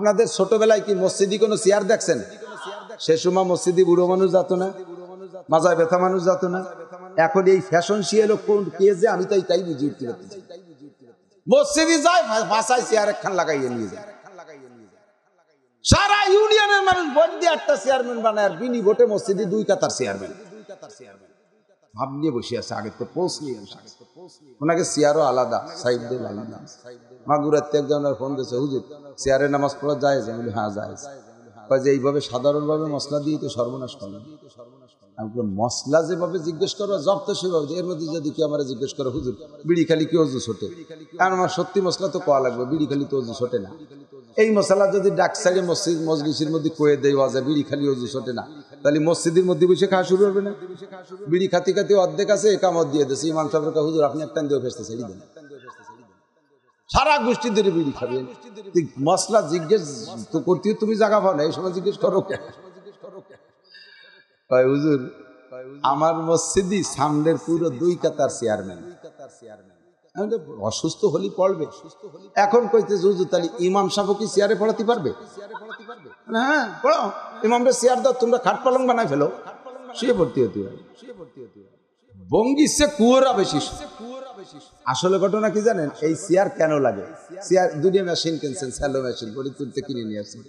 আপনাদের ছোটবেলায় কি মসজিদি কোনো চেয়ার দেখছেন সে সময় মসজিদি বুড়ো মানুষ যাত না মাজায় ব্যথা মানুষ যাত না এখন এই ফ্যাশন শিয়ে লোক কোন কে যে আমি তাই তাই বুঝি উঠতে পারতেছি মসজিদি যায় ভাষায় চেয়ার একখান লাগাইয়ে নিয়ে যায় সারা ইউনিয়নের মানুষ ভোট দিয়ে আটটা চেয়ারম্যান বানায় আর বিনি ভোটে মসজিদি দুই কাতার চেয়ারম্যান ভাব নিয়ে বসে আছে আগে তো পৌঁছ নিয়ে ওনাকে চেয়ারও আলাদা সাইড দিয়ে আলাদা মাগুরাতে একজন ফোন দিয়েছে হুজুর চেয়ারে নামাজ পড়া যায় যে বলি হ্যাঁ যায় যে এইভাবে সাধারণভাবে মশলা দিয়ে তো সর্বনাশ করলাম মশলা যেভাবে জিজ্ঞেস করো জব তো সেভাবে এর মধ্যে যদি কেউ আমার জিজ্ঞেস করো হুজুর বিড়ি খালি কেউ অজু ছোটে কারণ আমার সত্যি মশলা তো কোয়া লাগবে বিড়ি খালি তো অজু ছোটে না এই মশলা যদি ডাক মসজিদ মজলিসের মধ্যে কয়ে দেওয়া যায় বিড়ি খালি অজু ছোটে না তাহলে মসজিদের মধ্যে বসে খাওয়া শুরু হবে না বিড়ি খাতি খাতি অর্ধেক আছে একামত দিয়ে দেশে ইমাম সাহেবের হুজুর আপনি একটা দিয়ে ফেসতে ছেড়ে দেন সারা গোষ্ঠী ধরে বিড়ি খাবে মশলা জিজ্ঞেস তো করতে তুমি জায়গা পাও না এই সময় জিজ্ঞেস করো কেন হুজুর আমার মসজিদই সামনের পুরো দুই কাতার চেয়ারম্যান অসুস্থ হলি পড়বে এখন কইতে হুজুর তাহলে ইমাম সাহেব কি চেয়ারে পড়াতে পারবে হ্যাঁ পড়ো ইমামটা চেয়ার দাও তোমরা খাট পালং বানায় ফেলো শুয়ে ভর্তি হতে পারে বঙ্গি সে কুয়োরা বেশি কুয়ো আসলে ঘটনা কি জানেন এই চেয়ার কেন লাগে সিয়ার দুটি মেশিন কিনছেন স্যালো মেশিন তুলতে কিনে নিয়ে আসছেন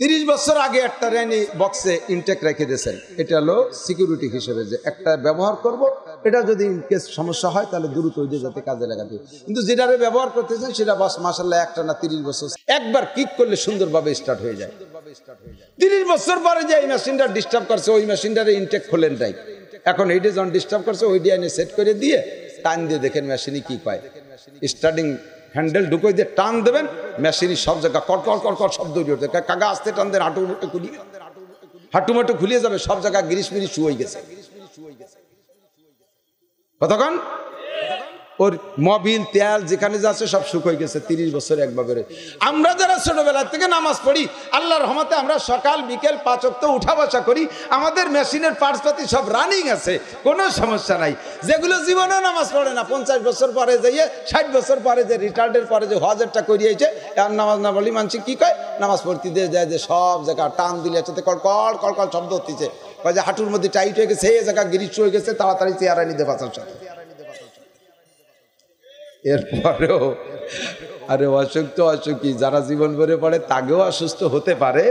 তিরিশ বছর আগে একটা রেনি বক্সে ইনটেক রেখে দিয়েছেন এটা হলো সিকিউরিটি হিসেবে যে একটা ব্যবহার করব এটা যদি ইনকেস সমস্যা হয় তাহলে দ্রুত ওই যাতে কাজে লাগাতে কিন্তু যেটা ব্যবহার করতেছেন সেটা বাস মাসাল্লাহ একটা না তিরিশ বছর একবার কিক করলে সুন্দরভাবে স্টার্ট হয়ে যায় তিরিশ বছর পরে যে এই মেশিনটা ডিস্টার্ব করছে ওই মেশিনটারে ইনটেক খোলেন নাই এখন এইটা যখন ডিস্টার্ব করছে ওই ডিআইনে সেট করে দিয়ে টান দিয়ে দেখেন মেশিনে কি পায় স্টার্টিং হ্যান্ডেল ঢুকোই দিয়ে টান দেবেন মেশিনই সব জায়গা কড়কড় কড়কড় শব্দ উঠে কাকা আসতে টান দেন হাঁটু মাটু খুলি হাঁটু মাটু খুলিয়ে যাবে সব জায়গা গিরিশ মিরিশ শুয়ে গেছে কতক্ষণ ওর মবিল তেল যেখানে যাচ্ছে সব সুখ হয়ে গেছে তিরিশ বছর একবার করে আমরা যারা ছোটোবেলার থেকে নামাজ পড়ি আল্লাহ রহমতে আমরা সকাল বিকেল পাচক তো উঠা বসা করি আমাদের মেশিনের পার্টসপাতি সব রানিং আছে কোনো সমস্যা নাই যেগুলো জীবনে নামাজ পড়ে না পঞ্চাশ বছর পরে যাইয়ে ষাট বছর পরে যে রিটায়ার্ডের পরে যে হজারটা করিয়েছে আর নামাজ না বলি মানছি কী কয় নামাজ পড়তে দিয়ে যায় যে সব জায়গা টান দিলে যাতে কড়কড় কড়কড় শব্দ হচ্ছে ওই যে হাঁটুর মধ্যে টাইট হয়ে গেছে এই জায়গা গ্রীষ্ম হয়ে গেছে তাড়াতাড়ি চেয়ারা নিতে পারছেন সাথে এরপরেও আরে অসুখ তো অসুখই যারা জীবন ভরে পড়ে তাকেও অসুস্থ হতে পারে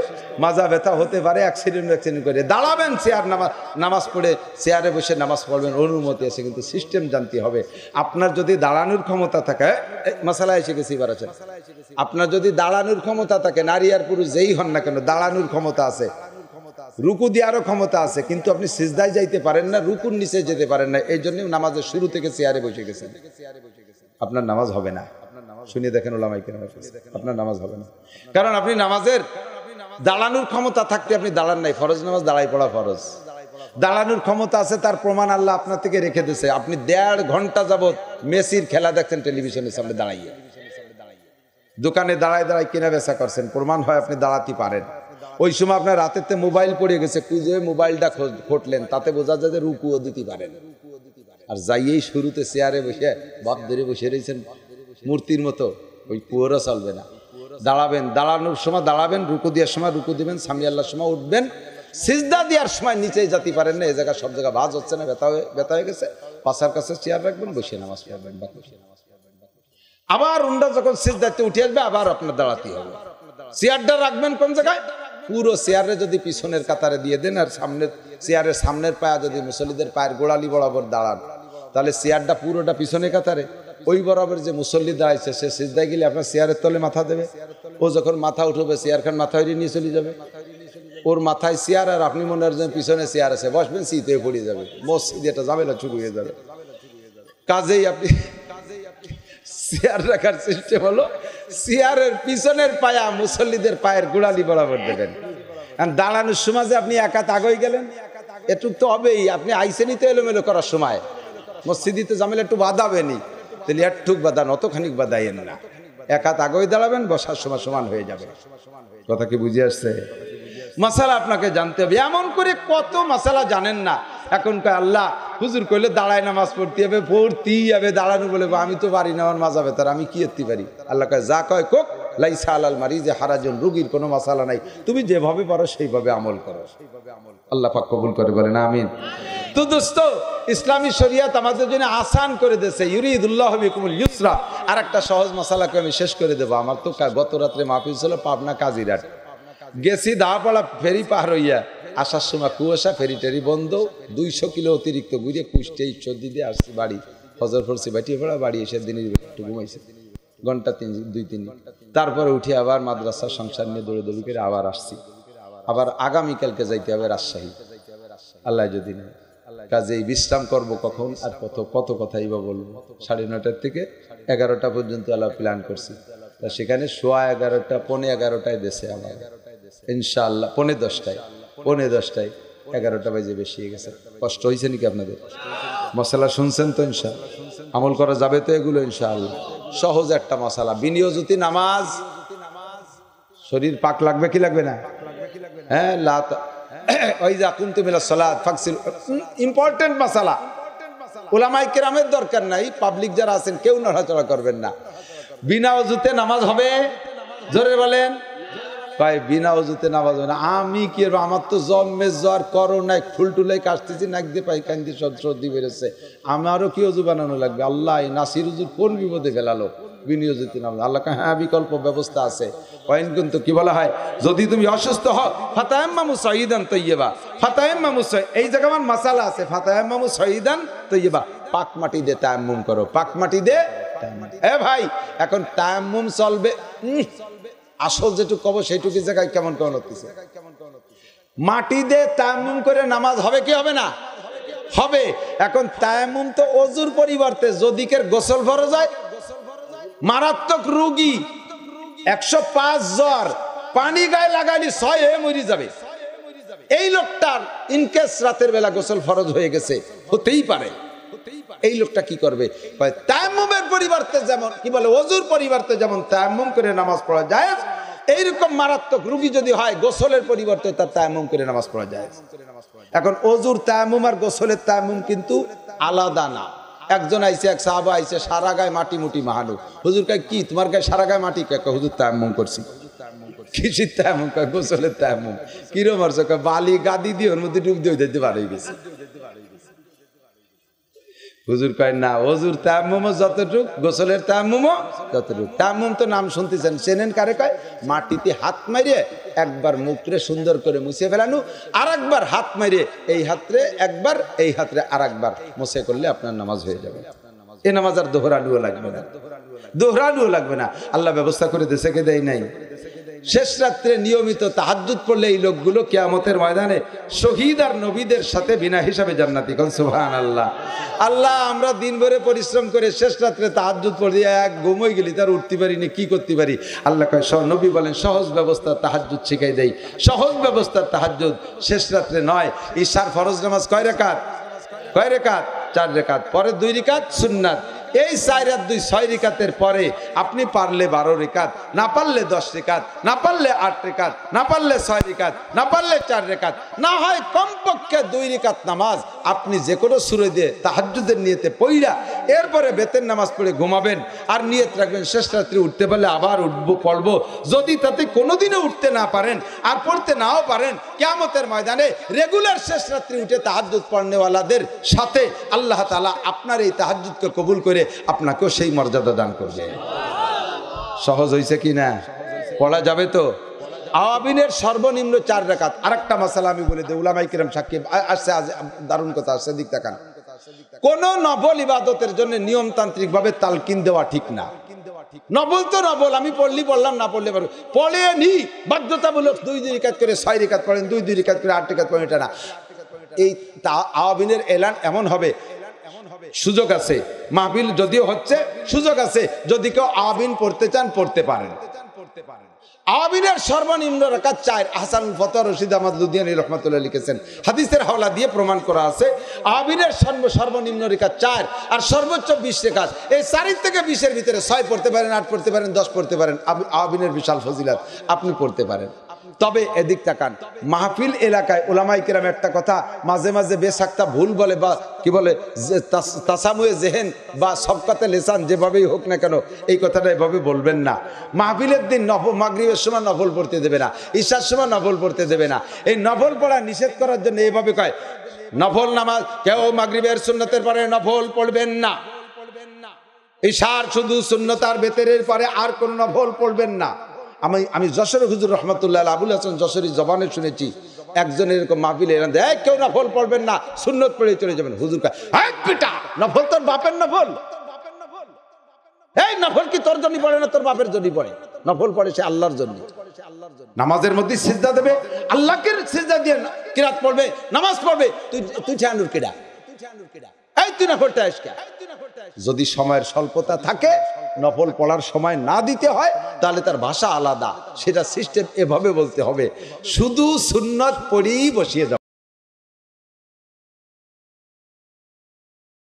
মাজা ব্যথা হতে পারে অ্যাক্সিডেন্ট অ্যাক্সিডেন্ট করে দাঁড়াবেন চেয়ার নামাজ নামাজ পড়ে চেয়ারে বসে নামাজ পড়বেন অনুমতি আছে কিন্তু সিস্টেম জানতে হবে আপনার যদি দাঁড়ানোর ক্ষমতা থাকে মশালা এসে গেছি এবার আছে আপনার যদি দাঁড়ানোর ক্ষমতা থাকে নারী আর পুরুষ যেই হন না কেন দাঁড়ানোর ক্ষমতা আছে রুকু দেওয়ারও ক্ষমতা আছে কিন্তু আপনি সিজদায় যাইতে পারেন না রুকুর নিচে যেতে পারেন না এই জন্য নামাজের শুরু থেকে চেয়ারে বসে গেছেন চেয়ারে বসে আপনার নামাজ হবে না শুনিয়ে দেখেন ওলামাই কেন আপনার নামাজ হবে না কারণ আপনি নামাজের দাঁড়ানোর ক্ষমতা থাকতে আপনি দাঁড়ান নাই ফরজ নামাজ দাঁড়াই পড়া ফরজ দাঁড়ানোর ক্ষমতা আছে তার প্রমাণ আল্লাহ আপনার থেকে রেখে দিয়েছে আপনি দেড় ঘন্টা যাবত মেসির খেলা দেখছেন টেলিভিশনের সামনে দাঁড়াইয়ে দোকানে দাঁড়ায় দাঁড়ায় কেনা বেচা করছেন প্রমাণ হয় আপনি দাঁড়াতে পারেন ওই সময় আপনার রাতেতে মোবাইল পড়ে গেছে কুজে মোবাইলটা খোটলেন তাতে বোঝা যায় যে রুকুও দিতে পারেন আর যাইয়েই শুরুতে চেয়ারে বসে বাপ ধরে বসে রয়েছেন মূর্তির মতো ওই কুয়োরও চলবে না দাঁড়াবেন দাঁড়ানোর সময় দাঁড়াবেন রুকু দেওয়ার সময় রুকু দেবেন স্বামী আল্লাহর সময় উঠবেন সিজদা দেওয়ার সময় নিচে যাতে পারেন না এ জায়গা সব জায়গা ভাজ হচ্ছে না ব্যথা হয়ে ব্যথা হয়ে গেছে পাশার কাছে চেয়ার রাখবেন বসে নামাজ পড়বেন বা বসে নামাজ আবার উন্ডা যখন সিজদাতে উঠে আসবে আবার আপনার দাঁড়াতে হবে চেয়ারটা রাখবেন কোন জায়গায় পুরো চেয়ারে যদি পিছনের কাতারে দিয়ে দেন আর সামনের চেয়ারের সামনের পায়া যদি মুসলিদের পায়ের গোড়ালি বরাবর দাঁড়ান তাহলে চেয়ারটা পুরোটা পিছনে কাতারে ওই বরাবর যে মুসল্লি দাঁড়াইছে সে সিজদায় গেলে আপনার চেয়ারের তলে মাথা দেবে ও যখন মাথা উঠবে চেয়ারখান মাথা হইরে নিয়ে চলে যাবে ওর মাথায় চেয়ার আর আপনি মনে হয় পিছনে চেয়ার আছে বসবেন সিতে পড়ে যাবে মসজিদ এটা ঝামেলা চুরু হয়ে যাবে কাজেই আপনি চেয়ার রাখার সিস্টেম হলো চেয়ারের পিছনের পায়া মুসল্লিদের পায়ের গুড়ালি বরাবর দেবেন দাঁড়ানোর সময় যে আপনি একা তাগই গেলেন এটুক তো হবেই আপনি আইসেনিতে এলোমেলো করার সময় মসজিদিতে জামেলা একটু বাঁধাবেনি তাহলে একটুক বাঁধান অতখানিক বাঁধাইয়েন না এক হাত দাঁড়াবেন বসার সময় সমান হয়ে যাবে কথা কি বুঝে আসছে মশালা আপনাকে জানতে হবে এমন করে কত মশালা জানেন না এখনকার আল্লাহ হুজুর করলে দাঁড়ায় নামাজ পড়তে হবে পড়তেই হবে দাঁড়ানো বলে আমি তো পারি না আমার মাজা তার আমি কি এতে পারি আল্লাহ কয় যা কয় কোক লাইসা আলাল মারি যে হারাজন রুগীর কোনো মশালা নাই তুমি যেভাবে পারো সেইভাবে আমল করো সেইভাবে আমল আল্লাহ পাক কবুল করে বলেন আমিন তো দোস্ত ইসলামী শরিয়াত আমাদের জন্য আসান করে দেছে ইউরিদুল্লাহ বিকুমুল ইউসরা আর একটা সহজ মশালাকে আমি শেষ করে দেবো আমার তো গত রাত্রে মাহফিল ছিল পাবনা কাজিরাট গেছি দাওয়াপাড়া ফেরি পাহাড় হইয়া আসার সময় কুয়াশা ফেরি টেরি বন্ধ দুইশো কিলো অতিরিক্ত ঘুরে কুষ্টে সর্দি দিয়ে আসছি বাড়ি হজর ফরসি বাটি ফেরা বাড়ি এসে দিনের একটু ঘুমাইছে ঘন্টা তিন দুই তিন তারপরে উঠে আবার মাদ্রাসার সংসার নিয়ে দৌড়ে দৌড়ি করে আবার আসছি আবার আগামীকালকে যাইতে হবে রাজশাহী আল্লাহ যদি না কাজে বিশ্রাম করব কখন আর কত কত কথাই বা বলবো সাড়ে নটার থেকে এগারোটা পর্যন্ত আল্লাহ প্ল্যান করছি তা সেখানে সোয়া এগারোটা পনে এগারোটায় দেশে আমার ইনশাআল্লাহ পনে দশটায় পনে দশটায় এগারোটা বাজে বেশি গেছে কষ্ট হয়েছে নাকি আপনাদের মশলা শুনছেন তো ইনশাআল্লাহ আমল করা যাবে তো এগুলো ইনশাআল্লাহ সহজ একটা মশালা বিনিয়োজতি নামাজ শরীর পাক লাগবে কি লাগবে না হ্যাঁ লাত ওই যা কুন্তু মিলা সলাদ ফাঁকসিল ইম্পর্টেন্ট মশালা ওলামাই কেরামের দরকার নাই পাবলিক যারা আছেন কেউ নড়াচড়া করবেন না বিনা অজুতে নামাজ হবে জোরে বলেন কয় বিনা অজুতে নামাজ হবে না আমি কি আমার তো জন্মে জ্বর করোনায় ফুলটুলাই কাশতেছি নাক দিয়ে পাইকান দিয়ে সর্দি বেড়েছে আমারও কি অজু বানানো লাগবে আল্লাহ নাসির উজুর কোন বিপদে ফেলালো বিনিয়োজিত নাম আল্লাহ হ্যাঁ বিকল্প ব্যবস্থা আছে কয়েন কিন্তু কি বলা হয় যদি তুমি অসুস্থ হও ফাতায়াম্মামু সঈদান তৈয়বা ফাতায়াম্মামু এই জায়গা আমার মশালা আছে ফাতায়াম্মামু সঈদান তৈয়বা পাক মাটি দে তায়াম্মুম করো পাক মাটি দে এ ভাই এখন তায়াম্মুম চলবে আসল যেটুকু কব সেইটুকু জায়গায় কেমন কেমন হচ্ছে মাটি দিয়ে তায়ামুম করে নামাজ হবে কি হবে না হবে এখন তায়ামুম তো অজুর পরিবর্তে কে গোসল ভরো যায় মারাত্মক রুগী একশো পাঁচ জ্বর পানি গায়ে লাগালি ছয় হয়ে মরি যাবে এই লোকটার ইনকেস রাতের বেলা গোসল ফরজ হয়ে গেছে হতেই পারে এই লোকটা কি করবে তায়ামুমের পরিবর্তে যেমন কি বলে অজুর পরিবর্তে যেমন তায়ামুম করে নামাজ পড়া যায় এইরকম মারাত্মক রুগী যদি হয় গোসলের পরিবর্তে তার তায়ামুম করে নামাজ পড়া যায় এখন অজুর তায়ামুম আর গোসলের তায়ামুম কিন্তু আলাদা না একজন আইসে এক সাহাবা আইসে সারা গায়ে মাটি মুটি মাহানু হুজুর কয় কি তোমার গায়ে সারা গায়ে মাটি কে হুজুর তায়ামুম করছি কৃষির তায়ামুম কয় গোসলের তায়ামুম কিরম আর বালি গাদি দিয়ে ওর মধ্যে ডুব দিয়ে যেতে পারে গেছে হুজুর কয় না হজুর তামুমো যতটুক গোসলের তামুমো যতটুক তামুম তো নাম শুনতেছেন চেনেন কারে কয় মাটিতে হাত মারিয়ে একবার মুখরে সুন্দর করে মুছে ফেলানো আর একবার হাত মারিয়ে এই হাতরে একবার এই হাতরে আর একবার মুছে করলে আপনার নামাজ হয়ে যাবে এ নামাজ আর দোহরানুও লাগবে না দোহরানুও লাগবে না আল্লাহ ব্যবস্থা করে দেশে দেয় নাই শেষ রাত্রে নিয়মিত তাহাজুদ পড়লে এই লোকগুলো কেয়ামতের ময়দানে শহীদ আর নবীদের সাথে বিনা হিসাবে জান্নাতি কল সুহান আল্লাহ আল্লাহ আমরা দিনভরে পরিশ্রম করে শেষ রাত্রে তাহাজুদ পড়ি এক ঘুমই গেলি তার উঠতে পারি নি কী করতে পারি আল্লাহ কয় নবী বলেন সহজ ব্যবস্থা তাহাজুত শিখাই দেয় সহজ ব্যবস্থা তাহাজুত শেষ রাত্রে নয় ঈশার ফরজ নামাজ কয় রেখাত কয় রেখাত চার রেখাত পরে দুই রেখাত সুন্নাত এই চাইরাত দুই ছয় রেখাতের পরে আপনি পারলে বারো রেখাত না পারলে দশ রেখাত না পারলে আট রেখাত না পারলে ছয় রেখাত না পারলে চার রেখাত না হয় কমপক্ষে দুই রেখাত নামাজ আপনি যে কোনো সুরে দিয়ে তাহাজুদের নিয়েতে পইরা এরপরে বেতের নামাজ পড়ে ঘুমাবেন আর নিয়ত রাখবেন শেষ রাত্রি উঠতে পারলে আবার উঠবো পড়বো যদি তাতে কোনোদিনও উঠতে না পারেন আর পড়তে নাও পারেন কেমতের ময়দানে রেগুলার শেষ রাত্রি উঠে তাহাজুদ পড়নেওয়ালাদের সাথে আল্লাহ তালা আপনার এই তাহাজুদকে কবুল করে করবে আপনাকেও সেই মর্যাদা দান করবে সহজ হয়েছে কি না পড়া যাবে তো আওয়াবিনের সর্বনিম্ন চার রেখাত আর একটা মশালা আমি বলে দেই উলামাই কিরম সাক্ষী আসছে আজ দারুণ কথা আসছে দিক দেখান কোন নবল ইবাদতের জন্য নিয়মতান্ত্রিক ভাবে তালকিন দেওয়া ঠিক না নবল তো নবল আমি পড়লি বললাম না পড়লে পারবো পড়ে নি বাধ্যতামূলক দুই দুই রেখাত করে ছয় রেখাত পড়েন দুই দুই রেখাত করে আট রেখাত পড়েন এটা না এই আওয়াবিনের এলান এমন হবে সুযোগ আছে মাহবিল যদিও হচ্ছে সুযোগ আছে যদি কেউ আবিন পড়তে চান পড়তে পারেন আবিনের সর্বনিম্ন রেখা চার হাসান ফতর রশিদ আহমদ লুদিয়ানি রহমতুল্লাহ লিখেছেন হাদিসের হাওলা দিয়ে প্রমাণ করা আছে আবিনের সর্ব সর্বনিম্ন রেখা চার আর সর্বোচ্চ বিশ রেখা এই চারির থেকে বিশের ভিতরে ছয় পড়তে পারেন আট পড়তে পারেন দশ পড়তে পারেন আবিনের বিশাল ফজিলাত আপনি পড়তে পারেন তবে এদিক তাকান মাহফিল এলাকায় ওলামাই কিরাম একটা কথা মাঝে মাঝে বেশাক্তা ভুল বলে বা কি বলে তাসামুয়ে জেহেন বা সবকাতে লেসান যেভাবেই হোক না কেন এই কথাটা এভাবে বলবেন না মাহফিলের দিন নব মাগরীবের সময় নফল পড়তে দেবে না ঈশার সময় নফল পড়তে দেবে না এই নফল পড়া নিষেধ করার জন্য এইভাবে কয় নফল নামাজ কেউ মাগরীবের সুন্নতের পরে নফল পড়বেন না ঈশার শুধু শূন্যতার ভেতরের পরে আর কোনো নফল পড়বেন না আমি আমি যশোর হুজুর রহমতুল্লাহ আবুল হাসান যশোরী জবানে শুনেছি একজনের এরকম মাহফিলে এরা দেয় কেউ নফল পড়বেন না সুন্নত পড়ে চলে যাবেন হুজুর নফল তোর বাপের নফল এই নফল কি তোর জন্য পড়ে না তোর বাপের জন্য পড়ে নফল পড়ে সে আল্লাহর জন্য নামাজের মধ্যে সিজদা দেবে আল্লাহকে সিজদা দিয়ে কিরাত পড়বে নামাজ পড়বে তুই তুই ছানুর কিরা তুই ছানুর কিরা যদি সময়ের স্বল্পতা থাকে নফল পড়ার সময় না দিতে হয় তাহলে তার ভাষা আলাদা সেটা সিস্টেম এভাবে বলতে হবে শুধু সুন্নত পড়েই বসিয়ে যাবে